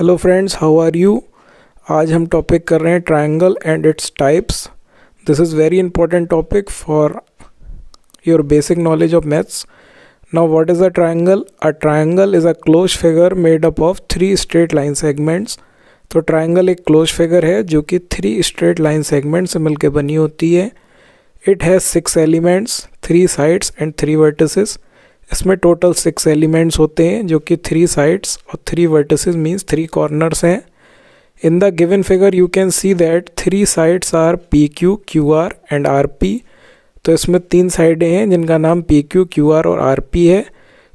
Hello friends how are you आज हम topic कर रहे हैं triangle and its types this is very important topic for your basic knowledge of maths now what is a triangle a triangle is a close figure made up of three straight line segments तो triangle एक close figure है जो कि three straight line segments से मिलकर बनी होती है it has six elements three sides and three vertices इसमें टोटल सिक्स एलिमेंट्स होते हैं जो कि थ्री साइड्स और three vertices means three corners हैं in the given figure you can see that three sides are P Q Q R and R P तो इसमें तीन साइडें हैं जिनका नाम पी क्यू क्यू आर और आर पी है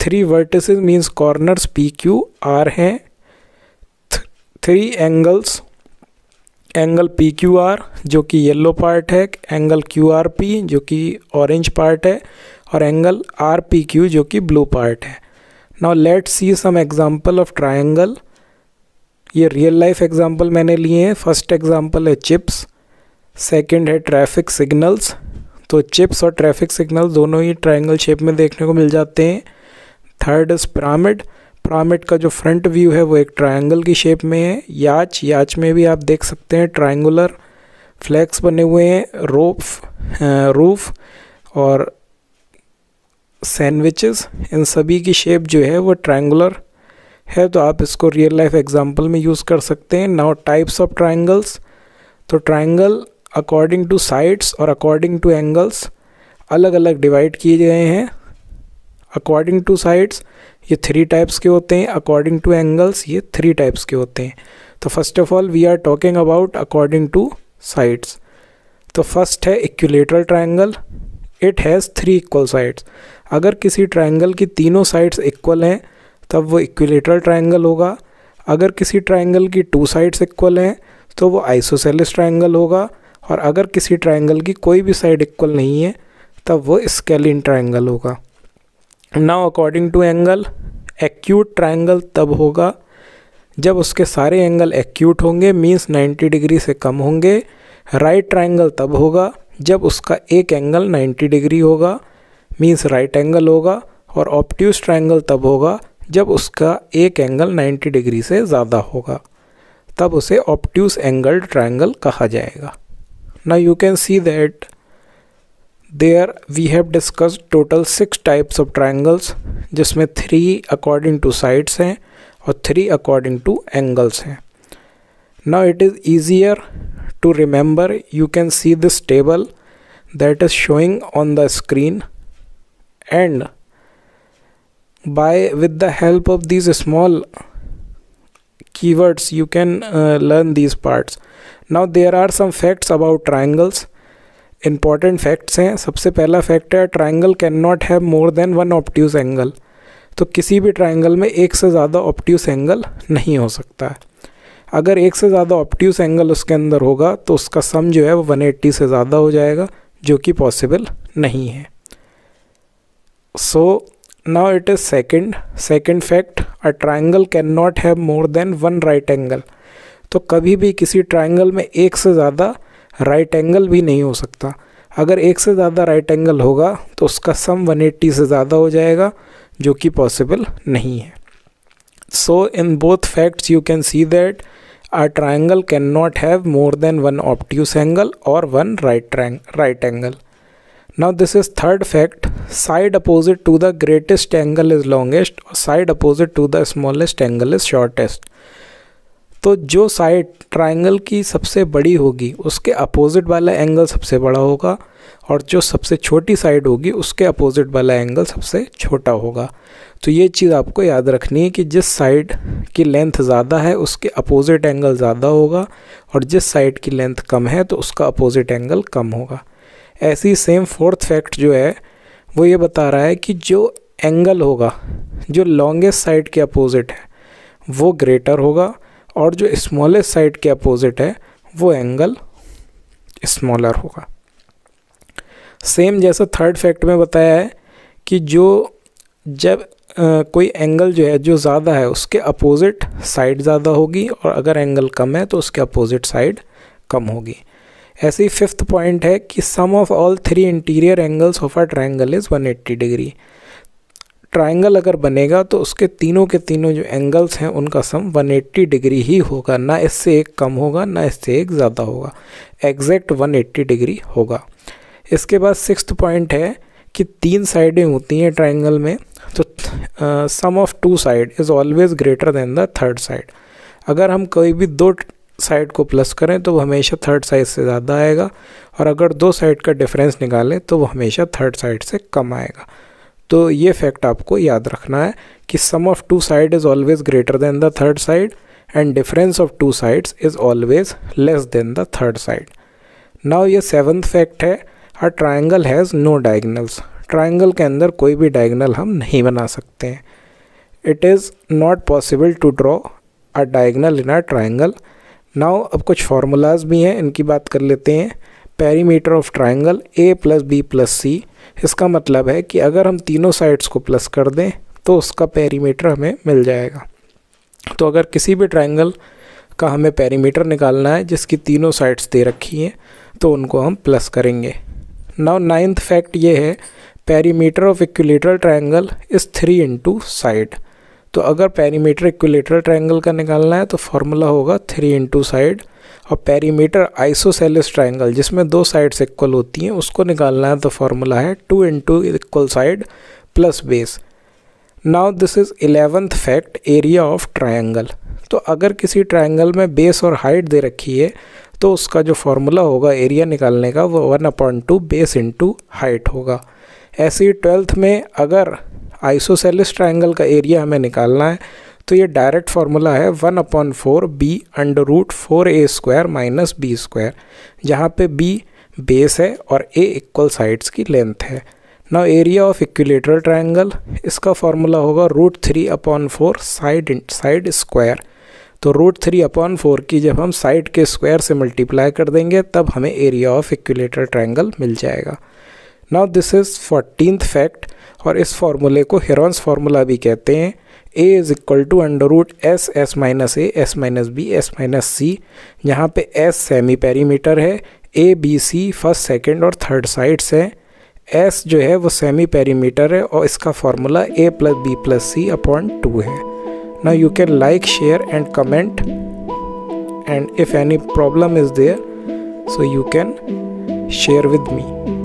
three vertices means corners P Q are हैं three angles angle P Q R जो कि येलो पार्ट है एंगल क्यू आर पी जो कि ऑरेंज पार्ट है और एंगल आर पी क्यू जो कि ब्लू पार्ट है now let see some example of triangle ये रियल लाइफ एग्जाम्पल मैंने लिए हैं फर्स्ट एग्जाम्पल है चिप्स सेकंड है ट्रैफिक सिग्नल्स तो चिप्स और ट्रैफिक सिग्नल दोनों ही ट्राइंगल शेप में देखने को मिल जाते हैं थर्ड इज पिरामिड पिरामिड का जो फ्रंट व्यू है वो एक ट्राइंगल की शेप में है याच याच में भी आप देख सकते हैं ट्राइंगुलर फ्लैक्स बने हुए हैं रोफ रूफ और सैंडविचेस इन सभी की शेप जो है वो ट्रायंगुलर है तो आप इसको रियल लाइफ एग्जांपल में यूज़ कर सकते हैं नाउ टाइप्स ऑफ ट्रायंगल्स तो ट्रायंगल अकॉर्डिंग टू साइड्स और अकॉर्डिंग टू एंगल्स अलग अलग डिवाइड किए गए हैं अकॉर्डिंग टू साइड्स ये थ्री टाइप्स के होते हैं अकॉर्डिंग टू एंगल्स ये थ्री टाइप्स के होते हैं तो first of all we are talking about according to sides तो फर्स्ट है equilateral triangle it has three equal sides अगर किसी ट्राइंगल की तीनों साइड्स इक्वल हैं तब वो इक्विलेटरल ट्राइंगल होगा अगर किसी ट्राइंगल की टू साइड्स इक्वल हैं तो वो आइसोसेलिस ट्राइंगल होगा और अगर किसी ट्राइंगल की कोई भी साइड इक्वल नहीं है तब वो स्केलिन ट्राइंगल होगा now according to angle acute triangle तब होगा जब उसके सारे एंगल एक्यूट होंगे मीन्स 90 डिग्री से कम होंगे राइट right ट्राइंगल तब होगा जब उसका एक एंगल 90 डिग्री होगा मीन्स राइट एंगल होगा और ऑप्टिज ट्राइंगल तब होगा जब उसका एक एंगल 90 डिग्री से ज़्यादा होगा तब उसे ऑप्टिज एंगल ट्राइंगल कहा जाएगा ना you can see that there we have discuss total six types of triangles जिसमें थ्री अकॉर्डिंग टू साइड्स हैं और थ्री अकॉर्डिंग टू एंगल्स हैं ना it is easier To remember, you can see this table that is showing on the screen and by with the help of these small keywords you can uh, learn these parts now there are some facts about triangles important facts hain sabse pehla fact hai triangle cannot have more than one obtuse angle angle तो किसी भी triangle में एक से ज़्यादा obtuse angle नहीं हो सकता है अगर एक से ज़्यादा ऑप्टिस एंगल उसके अंदर होगा तो उसका सम जो है वो 180 से ज़्यादा हो जाएगा जो कि पॉसिबल नहीं है so now it is second second fact a triangle can not have more than one right angle तो कभी भी किसी ट्राइंगल में एक से ज़्यादा राइट एंगल भी नहीं हो सकता अगर एक से ज़्यादा राइट एंगल होगा तो उसका सम 180 से ज़्यादा हो जाएगा जो कि पॉसिबल नहीं है So in both facts you can see that a triangle cannot have more than one obtuse angle or one right, right angle. Now this is third fact, side opposite to the greatest angle is longest, side opposite to the smallest angle is shortest. तो जो side triangle की सबसे बड़ी होगी उसके opposite वाला angle सबसे बड़ा होगा और जो सबसे छोटी साइड होगी उसके अपोजिट वाला एंगल सबसे छोटा होगा तो ये चीज़ आपको याद रखनी है कि जिस साइड की लेंथ ज़्यादा है उसके अपोजिट एंगल ज़्यादा होगा और जिस साइड की लेंथ कम है तो उसका अपोजिट एंगल कम होगा ऐसी सेम फोर्थ फैक्ट जो है वो ये बता रहा है कि जो एंगल होगा जो लॉन्गेस्ट साइड के अपोजिट है वो ग्रेटर होगा और जो स्मॉलेस्ट साइड के अपोजिट है वो एंगल स्मॉलर होगा सेम जैसा थर्ड फैक्ट में बताया है कि जो जब आ, कोई एंगल जो है जो ज़्यादा है उसके अपोजिट साइड ज़्यादा होगी और अगर एंगल कम है तो उसके अपोजिट साइड कम होगी ऐसे ही फिफ्थ पॉइंट है कि sum of all three interior angles of a triangle is 180 degree triangle अगर बनेगा तो उसके तीनों के तीनों जो एंगल्स हैं उनका सम 180 डिग्री ही होगा ना इससे एक कम होगा ना इससे एक ज़्यादा होगा एग्जैक्ट 180 डिग्री होगा इसके बाद सिक्स पॉइंट है कि तीन साइडें होती हैं ट्राइंगल में तो sum of two side is always greater than the third side अगर हम कोई भी दो साइड को प्लस करें तो वो हमेशा थर्ड साइड से ज़्यादा आएगा और अगर दो साइड का डिफरेंस निकालें तो वो हमेशा थर्ड साइड से कम आएगा तो ये फैक्ट आपको याद रखना है कि sum of two side is always greater than the third side and difference of two sides is always less than the third side now ये सेवन्थ फैक्ट है a triangle has no diagonals triangle के अंदर कोई भी diagonal हम नहीं बना सकते हैं it is not possible to draw a diagonal in a triangle now अब कुछ फार्मूलाज भी हैं इनकी बात कर लेते हैं perimeter of triangle A plus B plus C इसका मतलब है कि अगर हम तीनों साइड्स को प्लस कर दें तो उसका पेरीमीटर हमें मिल जाएगा तो अगर किसी भी ट्राइंगल का हमें पेरीमीटर निकालना है जिसकी तीनों साइड्स दे रखी हैं तो उनको हम प्लस करेंगे नाउ नाइन्थ फैक्ट ये है perimeter of equilateral triangle is three into side तो अगर पेरीमीटर इक्विलेटरल ट्राइंगल का निकालना है तो फार्मूला होगा थ्री इंटू साइड और पेरीमीटर आइसोसेलिस ट्राइंगल जिसमें दो साइड्स इक्वल होती हैं उसको निकालना है तो फॉर्मूला है two into equal side plus base now this is eleventh fact area of triangle तो अगर किसी ट्राइंगल में बेस और हाइट दे रखी है तो उसका जो फार्मूला होगा एरिया निकालने का वो one upon two base into height होगा ऐसे ही ट्वेल्थ में अगर आइसोसेलिस ट्राइंगल का एरिया हमें निकालना है तो ये डायरेक्ट फार्मूला है one upon four B under root four A square minus B square जहाँ पे बी बेस है और ए इक्वल साइड्स की लेंथ है ना एरिया ऑफ इक्विलेटरल ट्रायंगल इसका फार्मूला होगा root three upon four side side square तो रूट थ्री अपॉन फोर की जब हम साइड के स्क्वायर से मल्टीप्लाई कर देंगे तब हमें एरिया ऑफ इक्विलेटरल ट्रायंगल मिल जाएगा now this is fourteen fact और इस फार्मूले को हेरॉन्स फार्मूला भी कहते हैं A is equal to under root S S minus A S minus B S minus C यहाँ पे एस सेमी पेरीमीटर है A B C first second और थर्ड साइड्स हैं एस जो है वो सेमी पेरीमीटर है और इसका formula A plus B plus C upon two है ना you can like share and comment and if any problem is there so you can share with me